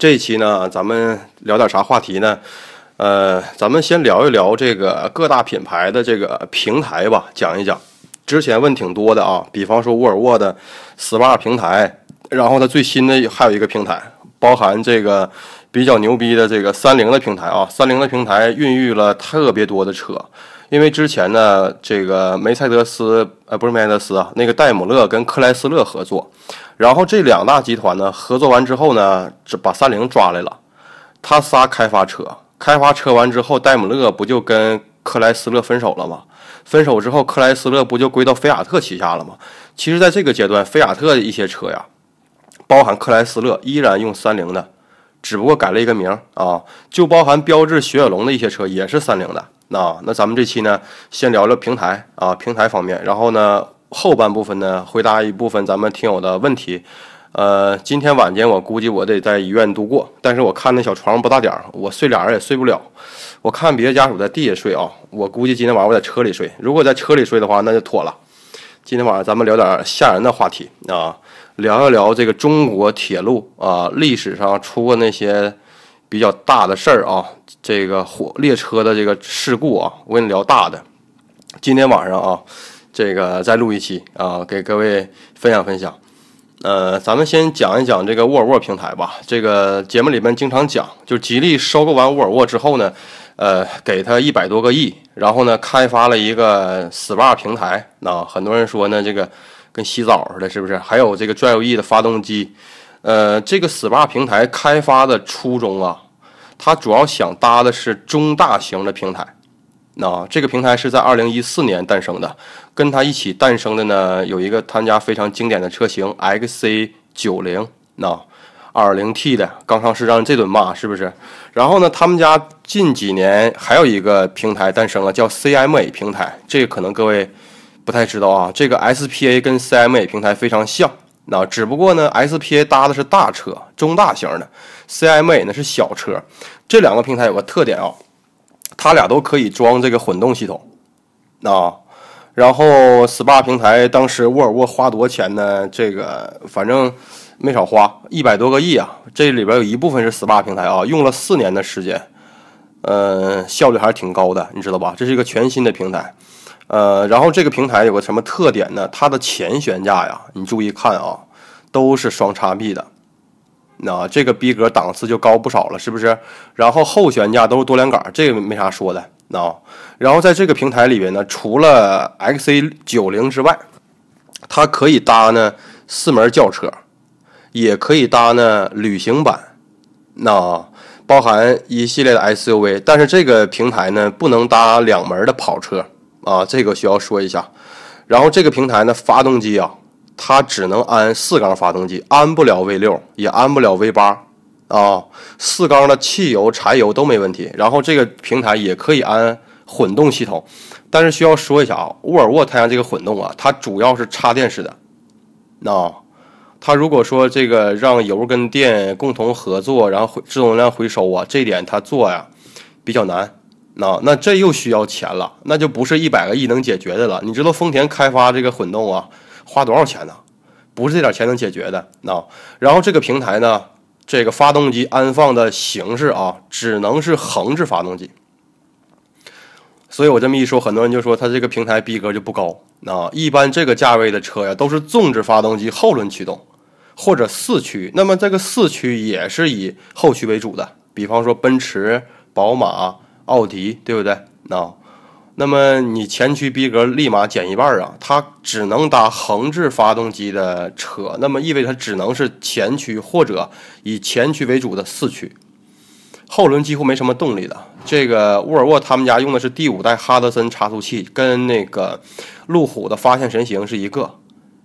这一期呢，咱们聊点啥话题呢？呃，咱们先聊一聊这个各大品牌的这个平台吧，讲一讲。之前问挺多的啊，比方说沃尔沃的 SPA 平台，然后它最新的还有一个平台，包含这个比较牛逼的这个三菱的平台啊。三菱的平台孕育了特别多的车，因为之前呢，这个梅赛德斯，呃，不是梅赛德斯啊，那个戴姆勒跟克莱斯勒合作。然后这两大集团呢合作完之后呢，把三菱抓来了，他仨开发车，开发车完之后，戴姆勒不就跟克莱斯勒分手了吗？分手之后，克莱斯勒不就归到菲亚特旗下了吗？其实，在这个阶段，菲亚特的一些车呀，包含克莱斯勒，依然用三菱的，只不过改了一个名啊，就包含标致雪铁龙的一些车也是三菱的。那那咱们这期呢，先聊聊平台啊，平台方面，然后呢？后半部分呢，回答一部分咱们听友的问题。呃，今天晚间我估计我得在医院度过，但是我看那小床不大点儿，我睡俩人也睡不了。我看别的家属在地下睡啊，我估计今天晚上我在车里睡。如果在车里睡的话，那就妥了。今天晚上咱们聊点吓人的话题啊，聊一聊这个中国铁路啊历史上出过那些比较大的事儿啊，这个火列车的这个事故啊，我跟你聊大的。今天晚上啊。这个再录一期啊，给各位分享分享。呃，咱们先讲一讲这个沃尔沃平台吧。这个节目里面经常讲，就吉利收购完沃尔沃之后呢，呃，给他一百多个亿，然后呢，开发了一个 SPA 平台。那很多人说呢，这个跟洗澡似的，是不是？还有这个 Drive E 的发动机。呃，这个 SPA 平台开发的初衷啊，它主要想搭的是中大型的平台。啊，这个平台是在二零一四年诞生的，跟它一起诞生的呢，有一个他们家非常经典的车型 X C 九零，那二零 T 的刚上市让人这顿骂是不是？然后呢，他们家近几年还有一个平台诞生了，叫 C M A 平台，这个可能各位不太知道啊。这个 S P A 跟 C M A 平台非常像，那只不过呢，S P A 搭的是大车中大型的，C M A 呢是小车，这两个平台有个特点啊。它俩都可以装这个混动系统，啊，然后 SPA 平台当时沃尔沃花多少钱呢？这个反正没少花，一百多个亿啊。这里边有一部分是 SPA 平台啊，用了四年的时间，呃，效率还是挺高的，你知道吧？这是一个全新的平台，呃，然后这个平台有个什么特点呢？它的前悬架呀，你注意看啊，都是双叉臂的。那这个逼格档次就高不少了，是不是？然后后悬架都是多连杆，这个没啥说的啊。然后在这个平台里边呢，除了 X A 九零之外，它可以搭呢四门轿车，也可以搭呢旅行版，那包含一系列的 S U V。但是这个平台呢，不能搭两门的跑车啊，这个需要说一下。然后这个平台呢，发动机啊。它只能安四缸发动机，安不了 V 六，也安不了 V 八啊。四缸的汽油、柴油都没问题，然后这个平台也可以安混动系统。但是需要说一下啊，沃尔沃它家这个混动啊，它主要是插电式的。那它如果说这个让油跟电共同合作，然后回制动能量回收啊，这点它做呀比较难。那那这又需要钱了，那就不是一百个亿能解决的了。你知道丰田开发这个混动啊？花多少钱呢？不是这点钱能解决的啊！然后这个平台呢，这个发动机安放的形式啊，只能是横置发动机。所以我这么一说，很多人就说它这个平台逼格就不高啊。一般这个价位的车呀，都是纵置发动机后轮驱动或者四驱。那么这个四驱也是以后驱为主的，比方说奔驰、宝马、奥迪，对不对？那。那么你前驱逼格立马减一半啊！它只能搭横置发动机的车，那么意味着它只能是前驱或者以前驱为主的四驱，后轮几乎没什么动力了。这个沃尔沃他们家用的是第五代哈德森差速器，跟那个路虎的发现神行是一个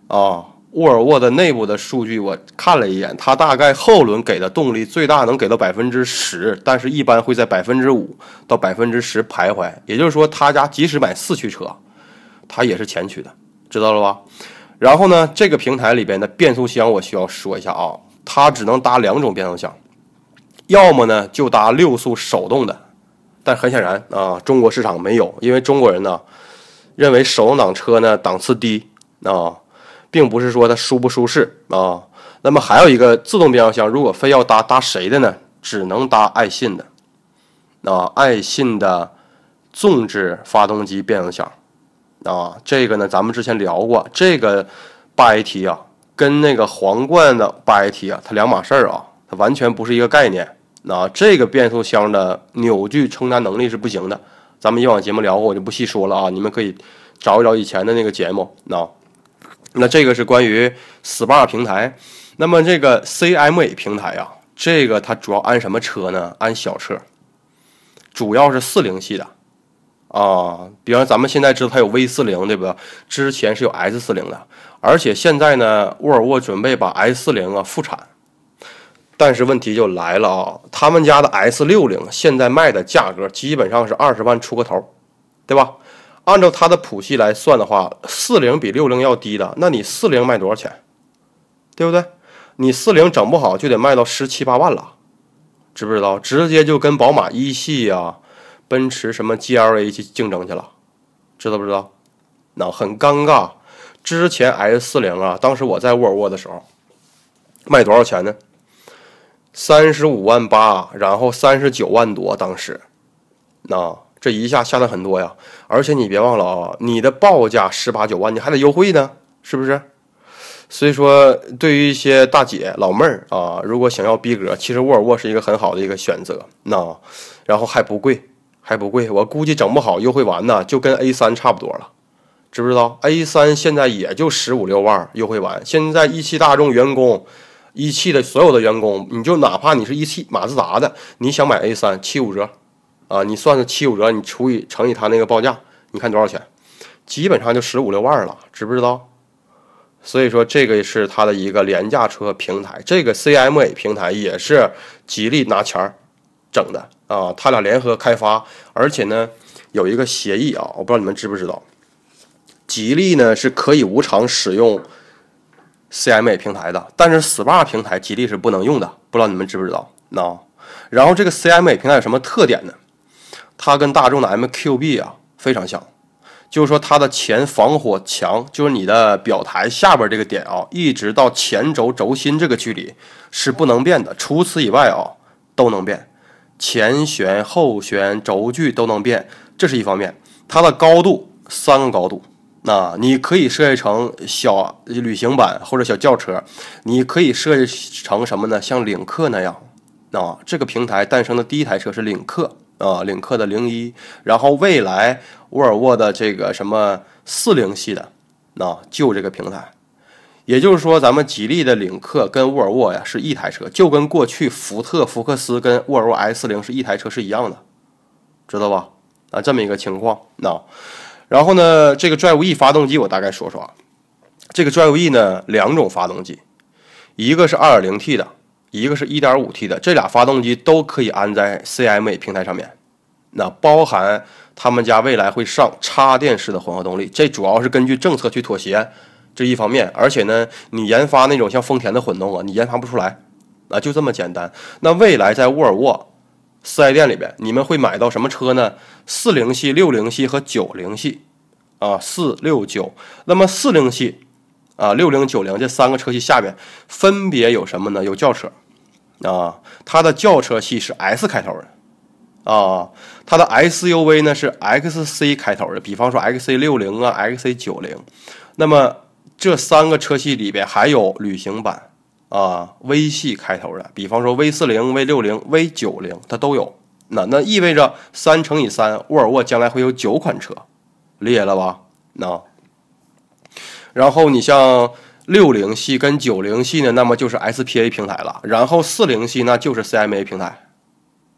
啊。沃尔沃的内部的数据我看了一眼，它大概后轮给的动力最大能给到百分之十，但是一般会在百分之五到百分之十徘徊。也就是说，他家即使买四驱车，它也是前驱的，知道了吧？然后呢，这个平台里边的变速箱我需要说一下啊，它只能搭两种变速箱，要么呢就搭六速手动的，但很显然啊，中国市场没有，因为中国人呢认为手动挡车呢档次低啊。并不是说它舒不舒适啊，那么还有一个自动变速箱，如果非要搭搭谁的呢？只能搭爱信的啊，爱信的纵置发动机变速箱啊，这个呢咱们之前聊过，这个八 AT 啊跟那个皇冠的八 AT 啊它两码事儿啊，它完全不是一个概念。那这个变速箱的扭矩承担能力是不行的，咱们以往节目聊过，我就不细说了啊，你们可以找一找以前的那个节目啊。那这个是关于 SPA 平台，那么这个 CMA 平台啊，这个它主要安什么车呢？安小车，主要是四零系的，啊，比方咱们现在知道它有 V 四零，对吧？之前是有 S 四零的，而且现在呢，沃尔沃准备把 S 四零啊复产，但是问题就来了啊，他们家的 S 六零现在卖的价格基本上是二十万出个头，对吧？按照它的谱系来算的话，四零比六零要低的，那你四零卖多少钱？对不对？你四零整不好就得卖到十七八万了，知不知道？直接就跟宝马一系啊、奔驰什么 GLA 去竞争去了，知道不知道？那很尴尬。之前 S 四零啊，当时我在沃尔沃的时候，卖多少钱呢？三十五万八，然后三十九万多，当时，那。这一下下的很多呀，而且你别忘了啊，你的报价十八九万，你还得优惠呢，是不是？所以说，对于一些大姐老妹儿啊，如果想要逼格，其实沃尔沃是一个很好的一个选择，那，然后还不贵，还不贵，我估计整不好优惠完呢，就跟 A 三差不多了，知不知道？A 三现在也就十五六万优惠完，现在一汽大众员工，一汽的所有的员工，你就哪怕你是一汽马自达的，你想买 A 三七五折。啊，你算算七五折，你除以乘以他那个报价，你看多少钱？基本上就十五六万了，知不知道？所以说这个是他的一个廉价车平台，这个 CMA 平台也是吉利拿钱儿整的啊。他俩联合开发，而且呢有一个协议啊，我不知道你们知不知道？吉利呢是可以无偿使用 CMA 平台的，但是 SPA 平台吉利是不能用的，不知道你们知不知道？那然后这个 CMA 平台有什么特点呢？它跟大众的 MQB 啊非常像，就是说它的前防火墙，就是你的表台下边这个点啊，一直到前轴轴心这个距离是不能变的。除此以外啊，都能变，前悬、后悬、轴距都能变。这是一方面，它的高度三个高度，那你可以设计成小旅行版或者小轿车，你可以设计成什么呢？像领克那样，啊，这个平台诞生的第一台车是领克。啊，领克的零一，然后未来沃尔沃的这个什么四零系的，啊，就这个平台，也就是说，咱们吉利的领克跟沃尔沃呀是一台车，就跟过去福特福克斯跟沃尔沃 S 零是一台车是一样的，知道吧？啊，这么一个情况。那，然后呢，这个 Drive E 发动机我大概说说啊，这个 Drive E 呢两种发动机，一个是 2.0T 的。一个是 1.5T 的，这俩发动机都可以安在 CMA 平台上面，那包含他们家未来会上插电式的混合动力，这主要是根据政策去妥协这一方面。而且呢，你研发那种像丰田的混动啊，你研发不出来啊，就这么简单。那未来在沃尔沃 4S 店里边，你们会买到什么车呢？40系、60系和90系啊，4、6、9。那么40系啊、60、90这三个车系下面分别有什么呢？有轿车。啊，它的轿车系是 S 开头的，啊，它的 SUV 呢是 XC 开头的，比方说 XC60 啊，XC90。那么这三个车系里边还有旅行版啊，V 系开头的，比方说 V40、V60、V90，它都有。那那意味着三乘以三，沃尔沃将来会有九款车，理解了吧？那，然后你像。六零系跟九零系呢，那么就是 SPA 平台了，然后四零系那就是 CMA 平台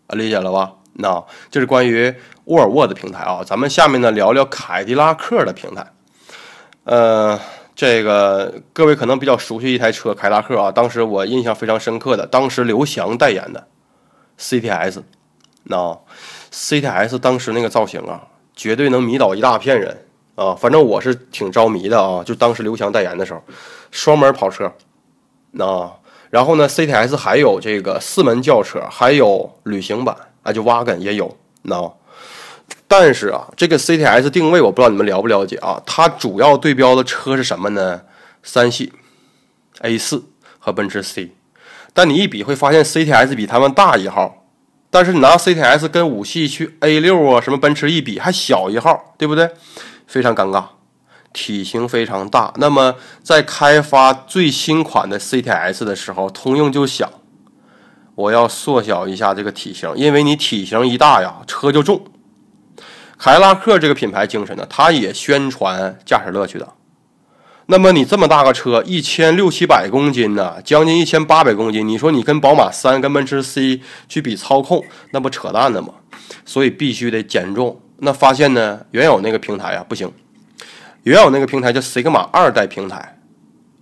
啊，理解了吧？那这是关于沃尔沃的平台啊，咱们下面呢聊聊凯迪拉克的平台。呃，这个各位可能比较熟悉一台车凯迪拉克啊，当时我印象非常深刻的，当时刘翔代言的 CTS，那 CTS 当时那个造型啊，绝对能迷倒一大片人。啊，反正我是挺着迷的啊！就当时刘翔代言的时候，双门跑车，啊，然后呢，CTS 还有这个四门轿车，还有旅行版，啊，就 Wagon 也有，那。但是啊，这个 CTS 定位我不知道你们了不了解啊？它主要对标的车是什么呢？三系、A 四和奔驰 C。但你一比会发现，CTS 比他们大一号，但是你拿 CTS 跟五系去 A 六啊什么奔驰一比，还小一号，对不对？非常尴尬，体型非常大。那么在开发最新款的 CTS 的时候，通用就想，我要缩小一下这个体型，因为你体型一大呀，车就重。凯迪拉克这个品牌精神呢，它也宣传驾驶乐趣的。那么你这么大个车，一千六七百公斤呢，将近一千八百公斤，你说你跟宝马三、跟奔驰 C 去比操控，那不扯淡的吗？所以必须得减重。那发现呢？原有那个平台啊不行，原有那个平台叫 Sigma 二代平台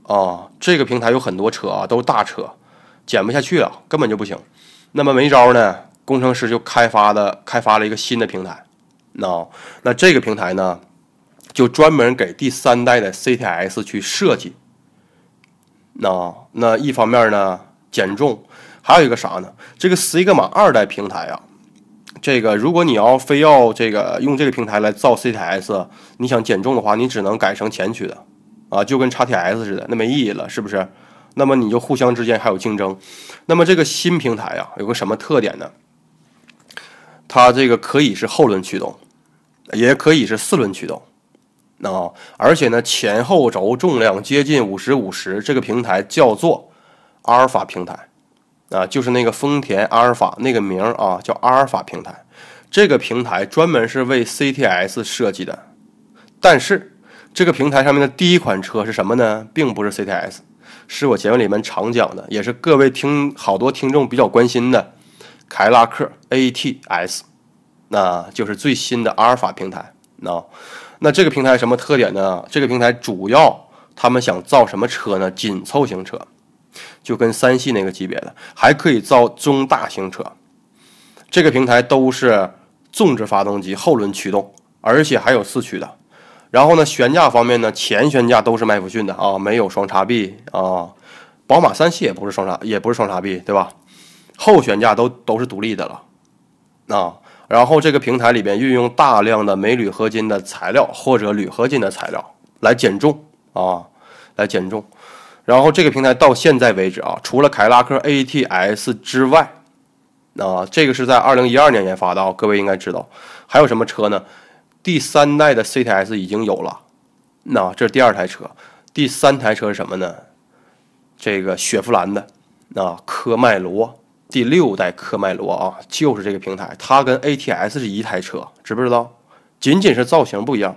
啊，这个平台有很多车啊，都是大车，减不下去了，根本就不行。那么没招呢，工程师就开发的开发了一个新的平台，那那这个平台呢，就专门给第三代的 CTS 去设计。那那一方面呢，减重，还有一个啥呢？这个 Sigma 二代平台啊。这个，如果你要非要这个用这个平台来造 C T S，你想减重的话，你只能改成前驱的，啊，就跟叉 T S 似的，那没意义了，是不是？那么你就互相之间还有竞争。那么这个新平台啊，有个什么特点呢？它这个可以是后轮驱动，也可以是四轮驱动，啊，而且呢，前后轴重量接近五十五十，这个平台叫做阿尔法平台。啊，就是那个丰田阿尔法那个名儿啊，叫阿尔法平台。这个平台专门是为 CTS 设计的，但是这个平台上面的第一款车是什么呢？并不是 CTS，是我节目里面常讲的，也是各位听好多听众比较关心的凯拉克 ATS，那就是最新的阿尔法平台。那那这个平台什么特点呢？这个平台主要他们想造什么车呢？紧凑型车。就跟三系那个级别的，还可以造中大型车，这个平台都是纵置发动机后轮驱动，而且还有四驱的。然后呢，悬架方面呢，前悬架都是麦弗逊的啊，没有双叉臂啊。宝马三系也不是双叉，也不是双叉臂，对吧？后悬架都都是独立的了啊。然后这个平台里边运用大量的镁铝合金的材料或者铝合金的材料来减重啊，来减重。然后这个平台到现在为止啊，除了凯迪拉克 ATS 之外，啊，这个是在二零一二年研发的啊，各位应该知道，还有什么车呢？第三代的 CTS 已经有了，那这是第二台车，第三台车是什么呢？这个雪佛兰的啊科迈罗，第六代科迈罗啊，就是这个平台，它跟 ATS 是一台车，知不知道？仅仅是造型不一样。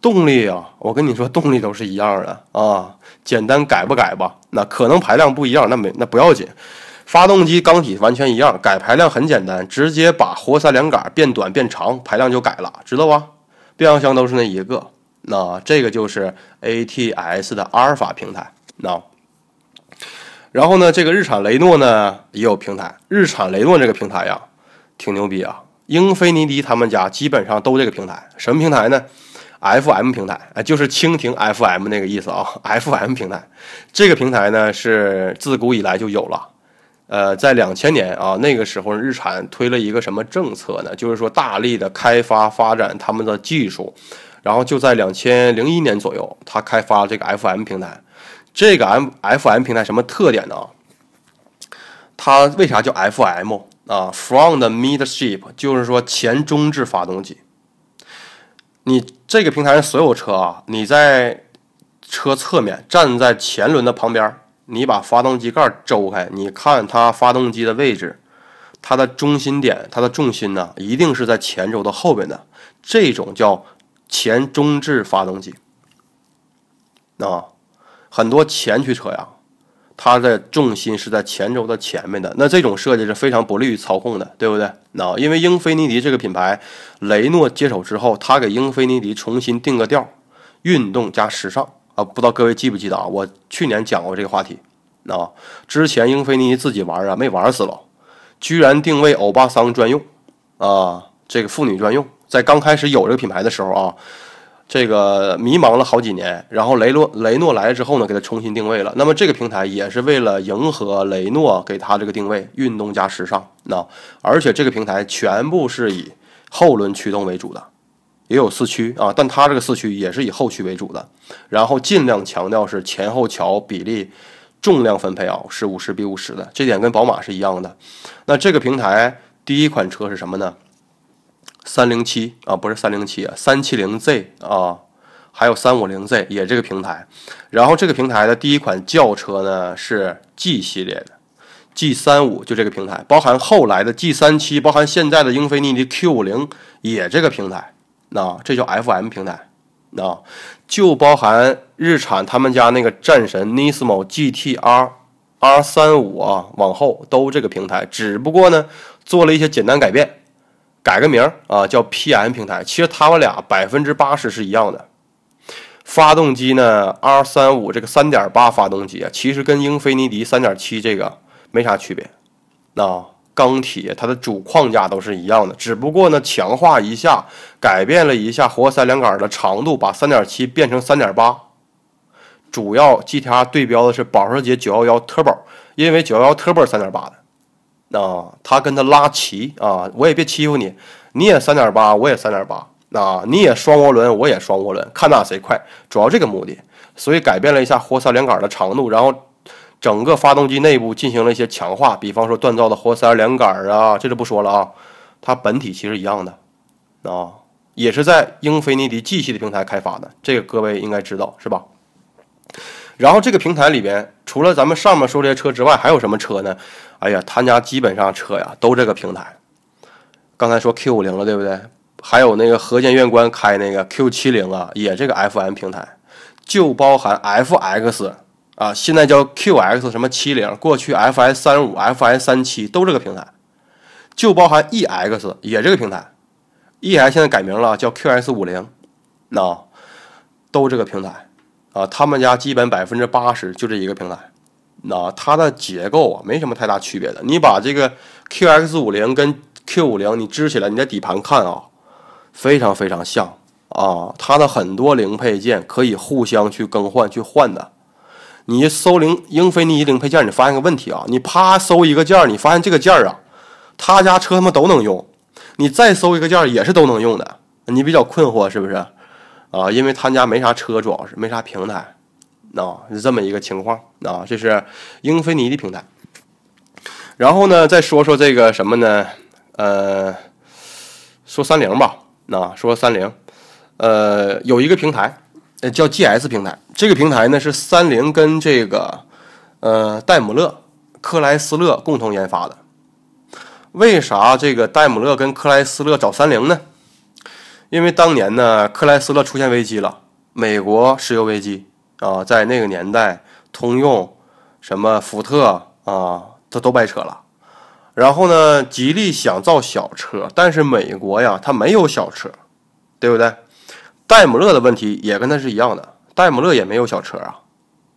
动力啊，我跟你说，动力都是一样的啊。简单改不改吧？那可能排量不一样，那没那不要紧，发动机缸体完全一样，改排量很简单，直接把活塞连杆变短变长，排量就改了，知道吧？变速箱都是那一个。那这个就是 A T S 的阿尔法平台。那，然后呢，这个日产雷诺呢也有平台。日产雷诺这个平台呀，挺牛逼啊。英菲尼迪他们家基本上都这个平台。什么平台呢？F M 平台啊，就是蜻蜓 F M 那个意思啊。F M 平台这个平台呢，是自古以来就有了。呃，在两千年啊那个时候，日产推了一个什么政策呢？就是说大力的开发发展他们的技术，然后就在两千零一年左右，他开发这个 F M 平台。这个 M F M 平台什么特点呢？它为啥叫 F M 啊 f r o m t h e midship 就是说前中置发动机。你。这个平台上所有车啊，你在车侧面站在前轮的旁边，你把发动机盖儿开，你看它发动机的位置，它的中心点，它的重心呢，一定是在前轴的后边的，这种叫前中置发动机啊，很多前驱车呀。它的重心是在前轴的前面的，那这种设计是非常不利于操控的，对不对？啊，因为英菲尼迪这个品牌，雷诺接手之后，他给英菲尼迪重新定个调，运动加时尚啊。不知道各位记不记得啊？我去年讲过这个话题，啊，之前英菲尼迪自己玩啊，没玩死了，居然定位欧巴桑专用啊，这个妇女专用，在刚开始有这个品牌的时候啊。这个迷茫了好几年，然后雷诺雷诺来之后呢，给他重新定位了。那么这个平台也是为了迎合雷诺给他这个定位，运动加时尚。那而且这个平台全部是以后轮驱动为主的，也有四驱啊，但它这个四驱也是以后驱为主的。然后尽量强调是前后桥比例、重量分配啊，是五十比五十的，这点跟宝马是一样的。那这个平台第一款车是什么呢？三零七啊，不是三零七，三七零 Z 啊，还有三五零 Z 也这个平台。然后这个平台的第一款轿车呢是 G 系列的，G 三五就这个平台，包含后来的 G 三七，包含现在的英菲尼迪 Q 五零也这个平台。那这叫 FM 平台，啊，就包含日产他们家那个战神 Nismo GTR R 三五啊，往后都这个平台，只不过呢做了一些简单改变。改个名儿啊，叫 PM 平台。其实他们俩百分之八十是一样的。发动机呢，R 三五这个三点八发动机，啊，其实跟英菲尼迪三点七这个没啥区别。那钢铁它的主框架都是一样的，只不过呢强化一下，改变了一下活塞连杆的长度，把三点七变成三点八。主要 GTR 对标的是保时捷九幺幺 Turbo，因为九幺幺 Turbo 三点八的。啊，他跟他拉齐啊，我也别欺负你，你也三点八，我也三点八，那你也双涡轮，我也双涡轮，看哪谁快，主要这个目的，所以改变了一下活塞连杆的长度，然后整个发动机内部进行了一些强化，比方说锻造的活塞连杆啊，这就不说了啊，它本体其实一样的，啊，也是在英菲尼迪 G 系的平台开发的，这个各位应该知道是吧？然后这个平台里边，除了咱们上面说这些车之外，还有什么车呢？哎呀，他家基本上车呀都这个平台。刚才说 Q 五零了，对不对？还有那个何建院官开那个 Q 七零啊，也这个 FM 平台。就包含 FX 啊，现在叫 QX 什么七零，过去 FS 三五、FS 三七都这个平台。就包含 EX 也这个平台，EX 现在改名了叫 QS 五零，那都这个平台。啊，他们家基本百分之八十就这一个平台，那它的结构啊没什么太大区别的。你把这个 QX50 跟 Q50 你支起来，你在底盘看啊，非常非常像啊。它的很多零配件可以互相去更换去换的。你搜零英菲尼迪零配件，你发现个问题啊，你啪搜一个件你发现这个件啊，他家车他妈都能用。你再搜一个件也是都能用的，你比较困惑是不是？啊，因为他家没啥车，主要是没啥平台，啊，是这么一个情况。啊。这是英菲尼的平台。然后呢，再说说这个什么呢？呃，说三菱吧。那，说三菱，呃，有一个平台，呃，叫 GS 平台。这个平台呢，是三菱跟这个呃戴姆勒、克莱斯勒共同研发的。为啥这个戴姆勒跟克莱斯勒找三菱呢？因为当年呢，克莱斯勒出现危机了，美国石油危机啊，在那个年代，通用、什么福特啊，这都白扯了。然后呢，吉利想造小车，但是美国呀，它没有小车，对不对？戴姆勒的问题也跟他是一样的，戴姆勒也没有小车啊，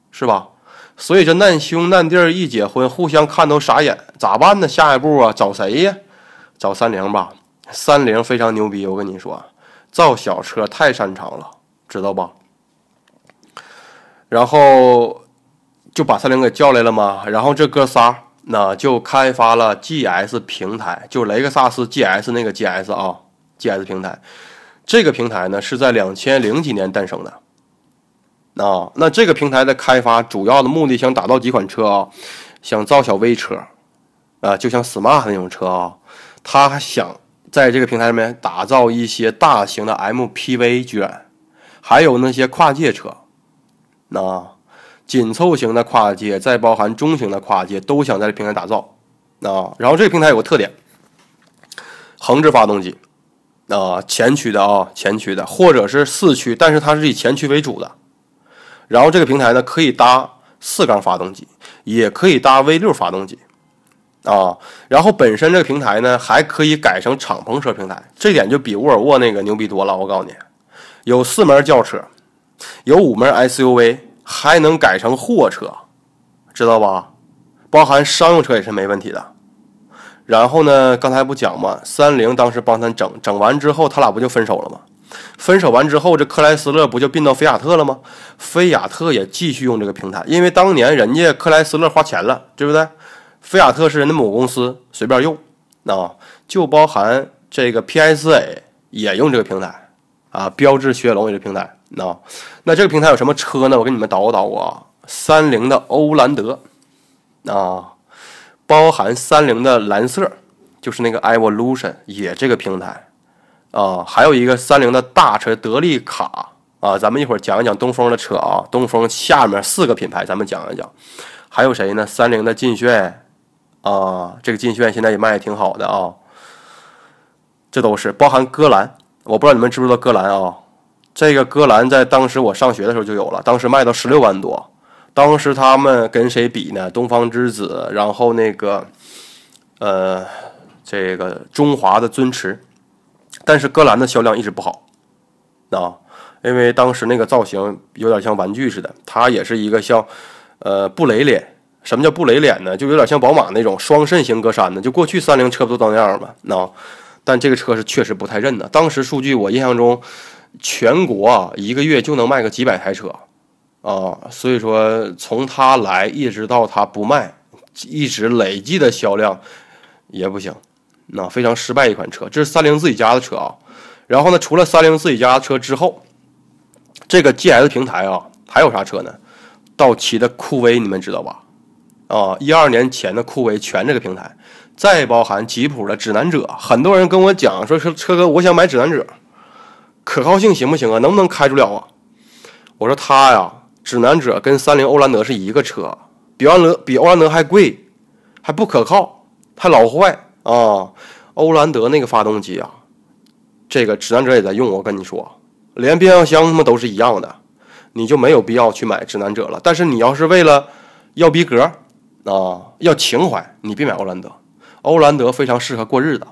是吧？所以这难兄难弟一结婚，互相看都傻眼，咋办呢？下一步啊，找谁呀？找三菱吧，三菱非常牛逼，我跟你说。造小车太擅长了，知道吧？然后就把三菱给叫来了嘛。然后这哥仨那就开发了 GS 平台，就雷克萨斯 GS 那个 GS 啊，GS 平台。这个平台呢是在两千零几年诞生的。那那这个平台的开发主要的目的想打造几款车啊？想造小微车啊，就像 Smart 那种车啊。他还想。在这个平台上面打造一些大型的 MPV 居然还有那些跨界车，啊，紧凑型的跨界，再包含中型的跨界，都想在这平台打造，啊，然后这个平台有个特点，横置发动机，啊，前驱的啊，前驱的，或者是四驱，但是它是以前驱为主的。然后这个平台呢，可以搭四缸发动机，也可以搭 V 六发动机。啊，然后本身这个平台呢，还可以改成敞篷车平台，这点就比沃尔沃那个牛逼多了。我告诉你，有四门轿车，有五门 SUV，还能改成货车，知道吧？包含商用车也是没问题的。然后呢，刚才不讲嘛，三菱当时帮他整整完之后，他俩不就分手了吗？分手完之后，这克莱斯勒不就并到菲亚特了吗？菲亚特也继续用这个平台，因为当年人家克莱斯勒花钱了，对不对？菲亚特是人的母公司，随便用，啊，就包含这个 p s a 也用这个平台啊，标致雪铁龙也是平台，啊，那这个平台有什么车呢？我给你们捣叨啊，三菱的欧蓝德啊，包含三菱的蓝色，就是那个 Evolution 也这个平台啊，还有一个三菱的大车德利卡啊，咱们一会儿讲一讲东风的车啊，东风下面四个品牌咱们讲一讲，还有谁呢？三菱的劲炫。啊，这个金炫现在也卖的挺好的啊。这都是包含戈兰，我不知道你们知不知道戈兰啊。这个戈兰在当时我上学的时候就有了，当时卖到十六万多。当时他们跟谁比呢？东方之子，然后那个，呃，这个中华的尊驰，但是戈兰的销量一直不好啊，因为当时那个造型有点像玩具似的，它也是一个像呃布雷脸。什么叫不雷脸呢？就有点像宝马那种双肾型格栅的，就过去三菱车不都那样吗？那，但这个车是确实不太认呢。当时数据我印象中，全国啊一个月就能卖个几百台车，啊，所以说从它来一直到它不卖，一直累计的销量也不行，那非常失败一款车。这是三菱自己家的车啊。然后呢，除了三菱自己家的车之后，这个 GS 平台啊还有啥车呢？道奇的酷威，你们知道吧？啊，一二年前的酷威全这个平台，再包含吉普的指南者，很多人跟我讲说说车哥，我想买指南者，可靠性行不行啊？能不能开住了啊？我说他呀，指南者跟三菱欧蓝德是一个车，比欧蓝比欧蓝德还贵，还不可靠，还老坏啊！欧蓝德那个发动机啊，这个指南者也在用，我跟你说，连变速箱他们都是一样的，你就没有必要去买指南者了。但是你要是为了要逼格。啊，要情怀，你别买欧蓝德，欧蓝德非常适合过日子，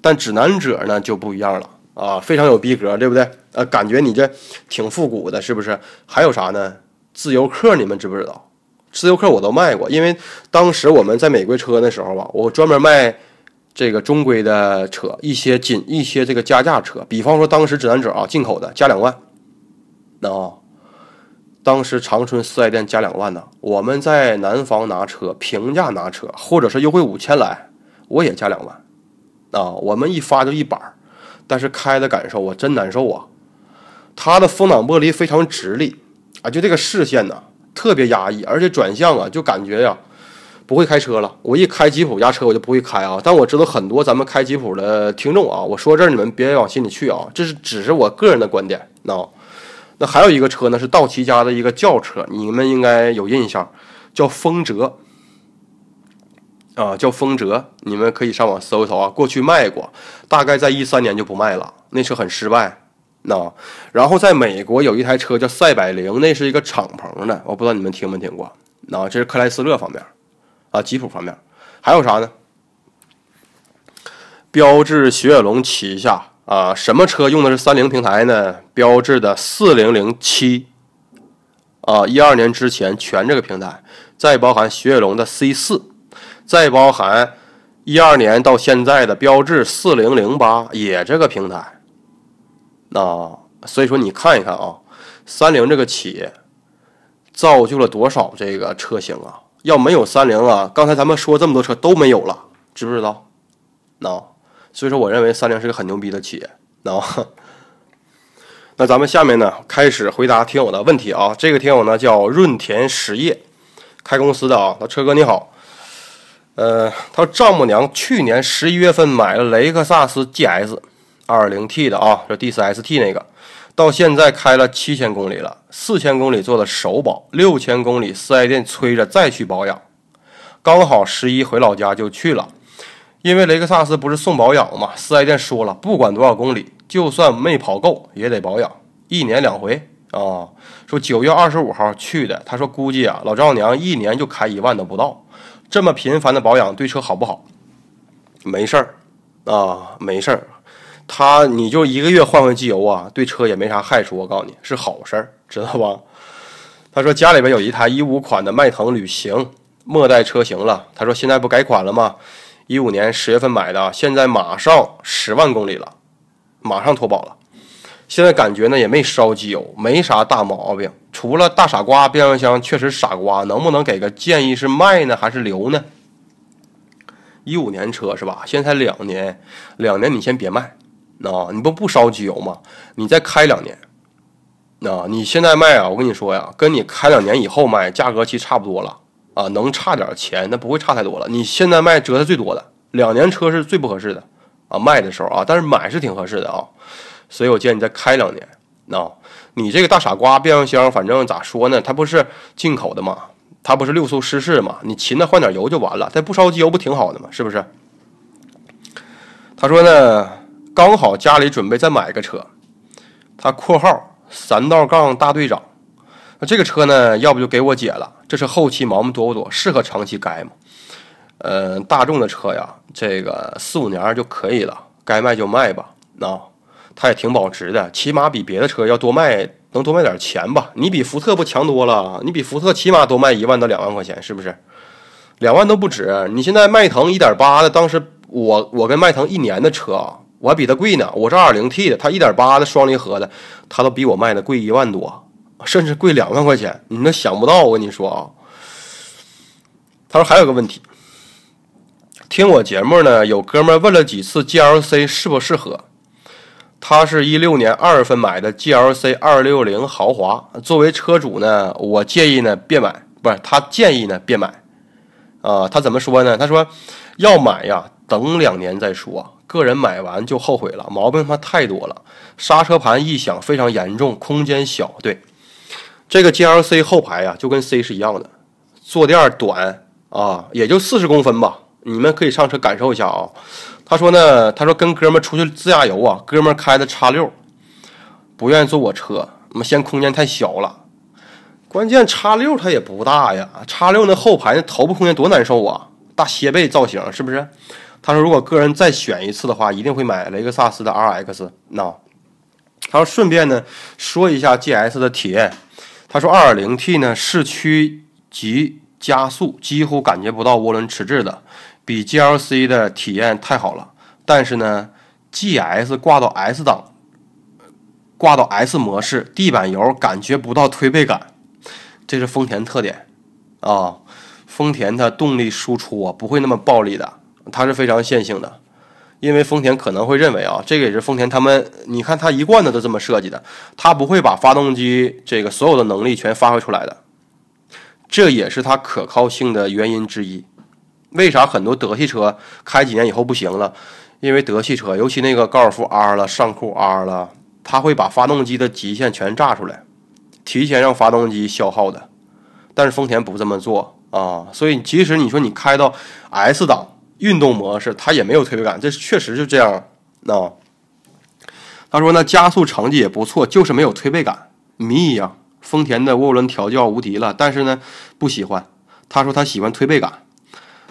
但指南者呢就不一样了啊，非常有逼格，对不对？呃，感觉你这挺复古的，是不是？还有啥呢？自由客，你们知不知道？自由客我都卖过，因为当时我们在美国车的时候吧，我专门卖这个中规的车，一些紧一些这个加价车，比方说当时指南者啊，进口的加两万，喏。当时长春四 S 店加两万呢，我们在南方拿车，平价拿车，或者是优惠五千来，我也加两万，啊，我们一发就一板儿，但是开的感受我真难受啊，它的风挡玻璃非常直立，啊，就这个视线呐，特别压抑，而且转向啊，就感觉呀，不会开车了。我一开吉普压车我就不会开啊，但我知道很多咱们开吉普的听众啊，我说这你们别往心里去啊，这是只是我个人的观点啊。那还有一个车呢，是道奇家的一个轿车，你们应该有印象，叫风哲，啊，叫风哲，你们可以上网搜一搜啊。过去卖过，大概在一三年就不卖了，那车很失败，啊。然后在美国有一台车叫赛百灵，那是一个敞篷的，我不知道你们听没听过，啊，这是克莱斯勒方面，啊，吉普方面，还有啥呢？标致雪铁龙旗下。啊，什么车用的是三菱平台呢？标致的四零零七，啊，一二年之前全这个平台，再包含雪铁龙的 C 四，再包含一二年到现在的标致四零零八也这个平台。那所以说你看一看啊，三菱这个企业造就了多少这个车型啊？要没有三菱啊，刚才咱们说这么多车都没有了，知不知道？那。所以说，我认为三菱是个很牛逼的企业。那，那咱们下面呢，开始回答听友的问题啊。这个听友呢叫润田实业，开公司的啊。他车哥你好，呃，他丈母娘去年十一月份买了雷克萨斯 GS20T 的啊，这 d 四 s t 那个，到现在开了七千公里了，四千公里做的首保，六千公里四 S 店催着再去保养，刚好十一回老家就去了。因为雷克萨斯不是送保养嘛，四 S 店说了，不管多少公里，就算没跑够也得保养，一年两回啊。说九月二十五号去的，他说估计啊，老丈母娘一年就开一万都不到，这么频繁的保养对车好不好？没事儿啊，没事儿。他你就一个月换换机油啊，对车也没啥害处，我告诉你是好事儿，知道吧？他说家里边有一台一五款的迈腾旅行，末代车型了。他说现在不改款了吗？一五年十月份买的，现在马上十万公里了，马上脱保了。现在感觉呢也没烧机油，没啥大毛病，除了大傻瓜变速箱，确实傻瓜。能不能给个建议，是卖呢还是留呢？一五年车是吧？现在两年，两年你先别卖，啊，你不不烧机油吗？你再开两年，啊，你现在卖啊，我跟你说呀，跟你开两年以后卖，价格其实差不多了。啊，能差点钱，那不会差太多了。你现在卖折的最多的，两年车是最不合适的啊，卖的时候啊，但是买是挺合适的啊，所以我建议你再开两年。啊，你这个大傻瓜，变速箱反正咋说呢，它不是进口的嘛，它不是六速湿式嘛，你勤的换点油就完了，它不烧机油不挺好的吗？是不是？他说呢，刚好家里准备再买个车，他（括号三道杠大队长）。那这个车呢？要不就给我姐了。这是后期毛病多不多？适合长期开吗？呃，大众的车呀，这个四五年就可以了。该卖就卖吧。那它也挺保值的，起码比别的车要多卖，能多卖点钱吧？你比福特不强多了？你比福特起码多卖一万到两万块钱，是不是？两万都不止。你现在迈腾一点八的，当时我我跟迈腾一年的车啊，我比它贵呢。我是二点零 T 的，它一点八的双离合的，它都比我卖的贵一万多。甚至贵两万块钱，你都想不到。我跟你说啊，他说还有个问题。听我节目呢，有哥们问了几次 G L C 适不适合？他是一六年二月份买的 G L C 二六零豪华。作为车主呢，我建议呢别买，不是他建议呢别买啊。他怎么说呢？他说要买呀，等两年再说。个人买完就后悔了，毛病他妈太多了。刹车盘异响非常严重，空间小，对。这个 G L C 后排呀，就跟 C 是一样的，坐垫短啊，也就四十公分吧。你们可以上车感受一下啊。他说呢，他说跟哥们出去自驾游啊，哥们开的叉六，不愿意坐我车，我嫌空间太小了。关键叉六它也不大呀，叉六那后排那头部空间多难受啊，大斜背造型是不是？他说如果个人再选一次的话，一定会买雷克萨斯的 R X。那他说顺便呢说一下 G S 的体验。他说：“2.0T 呢，市区及加速几乎感觉不到涡轮迟滞的，比 GLC 的体验太好了。但是呢，GS 挂到 S 档，挂到 S 模式，地板油感觉不到推背感，这是丰田特点啊。丰田它动力输出啊不会那么暴力的，它是非常线性的。”因为丰田可能会认为啊，这个也是丰田他们，你看他一贯的都这么设计的，他不会把发动机这个所有的能力全发挥出来的，这也是它可靠性的原因之一。为啥很多德系车开几年以后不行了？因为德系车，尤其那个高尔夫 R 了、尚酷 R 了，它会把发动机的极限全炸出来，提前让发动机消耗的。但是丰田不这么做啊，所以即使你说你开到 S 档。运动模式它也没有推背感，这确实就这样啊。他说呢，加速成绩也不错，就是没有推背感。谜一样。丰田的涡轮调教无敌了，但是呢不喜欢。他说他喜欢推背感，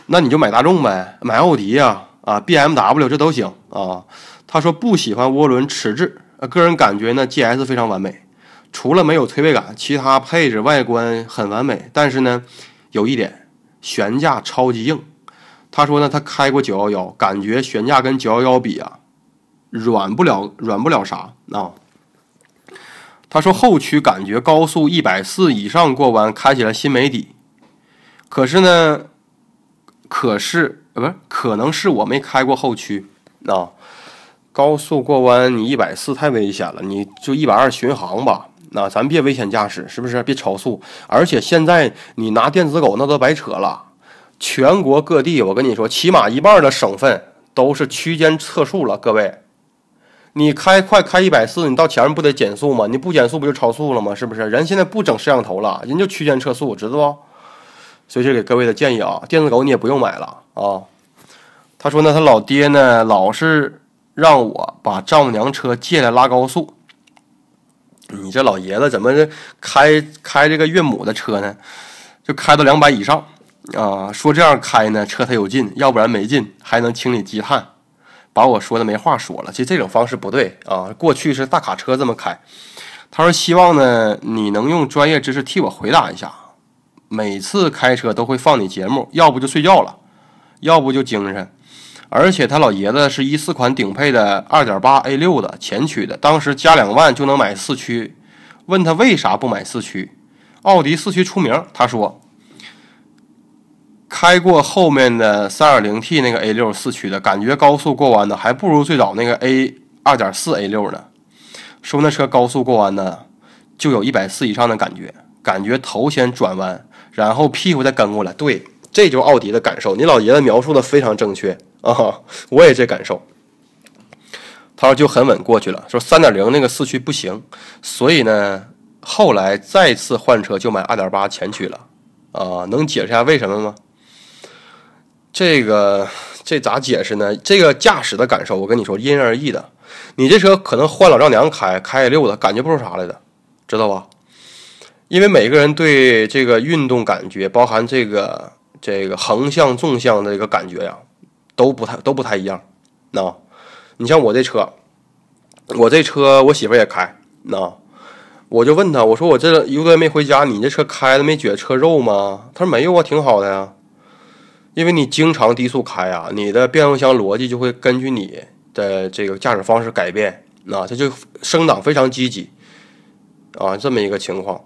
那你就买大众呗，买奥迪呀，啊，B M W 这都行啊。他说不喜欢涡轮迟滞，个人感觉呢 G S 非常完美，除了没有推背感，其他配置外观很完美。但是呢，有一点，悬架超级硬。他说呢，他开过九幺幺，感觉悬架跟九幺幺比啊，软不了，软不了啥啊。他说后驱感觉高速一百四以上过弯开起来心没底。可是呢，可是呃，不是，可能是我没开过后驱啊。高速过弯你一百四太危险了，你就一百二巡航吧。那咱别危险驾驶，是不是？别超速。而且现在你拿电子狗那都白扯了。全国各地，我跟你说，起码一半的省份都是区间测速了。各位，你开快开一百四，你到前面不得减速吗？你不减速不就超速了吗？是不是？人现在不整摄像头了，人就区间测速，知道不？所以这给各位的建议啊，电子狗你也不用买了啊。他说：“呢，他老爹呢，老是让我把丈母娘车借来拉高速。你这老爷子怎么开开这个岳母的车呢？就开到两百以上。”啊，说这样开呢，车它有劲，要不然没劲，还能清理积碳，把我说的没话说了。其实这种方式不对啊，过去是大卡车这么开。他说希望呢，你能用专业知识替我回答一下。每次开车都会放你节目，要不就睡觉了，要不就精神。而且他老爷子是一四款顶配的二点八 A 六的前驱的，当时加两万就能买四驱。问他为啥不买四驱？奥迪四驱出名。他说。开过后面的三点零 T 那个 A 六四驱的感觉，高速过弯呢，还不如最早那个 A 二点四 A 六呢。说那车高速过弯呢，就有一百四以上的感觉，感觉头先转弯，然后屁股再跟过来。对，这就是奥迪的感受。你老爷子描述的非常正确啊，我也这感受。他说就很稳过去了。说三点零那个四驱不行，所以呢，后来再次换车就买二点八前驱了啊。能解释一下为什么吗？这个这咋解释呢？这个驾驶的感受，我跟你说，因人而异的。你这车可能换老丈娘开，开也溜的，感觉不出啥来的，知道吧？因为每个人对这个运动感觉，包含这个这个横向、纵向的一个感觉呀，都不太都不太一样。那，你像我这车，我这车我媳妇也开，那我就问他，我说我这一个多月没回家，你这车开了没觉得车肉吗？他说没有啊，挺好的呀。因为你经常低速开啊，你的变速箱逻辑就会根据你的这个驾驶方式改变，那它就升档非常积极，啊，这么一个情况。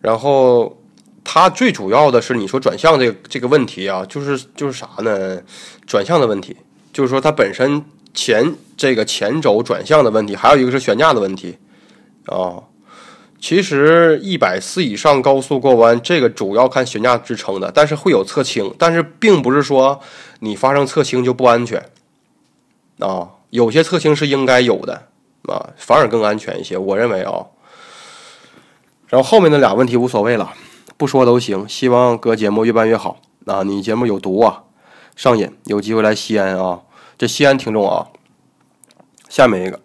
然后它最主要的是你说转向这这个问题啊，就是就是啥呢？转向的问题，就是说它本身前这个前轴转向的问题，还有一个是悬架的问题，啊。其实一百四以上高速过弯，这个主要看悬架支撑的，但是会有侧倾，但是并不是说你发生侧倾就不安全啊。有些侧倾是应该有的啊，反而更安全一些，我认为啊。然后后面那俩问题无所谓了，不说都行。希望哥节目越办越好啊！你节目有毒啊，上瘾，有机会来西安啊，这西安听众啊。下面一个。